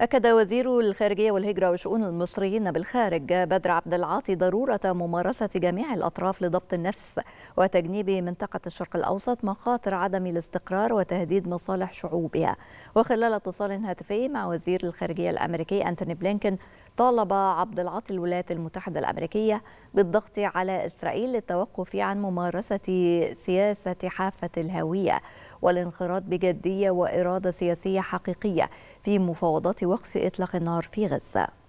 أكد وزير الخارجية والهجرة وشؤون المصريين بالخارج بدر عبد العاطي ضرورة ممارسة جميع الأطراف لضبط النفس وتجنيب منطقة الشرق الأوسط مخاطر عدم الاستقرار وتهديد مصالح شعوبها وخلال اتصال هاتفي مع وزير الخارجية الأمريكي أنتوني بلينكن طالب عبد العاطي الولايات المتحدة الأمريكية بالضغط على إسرائيل للتوقف عن ممارسة سياسة حافة الهوية والانخراط بجدية وإرادة سياسية حقيقية في مفاوضات وقف إطلاق النار في غزة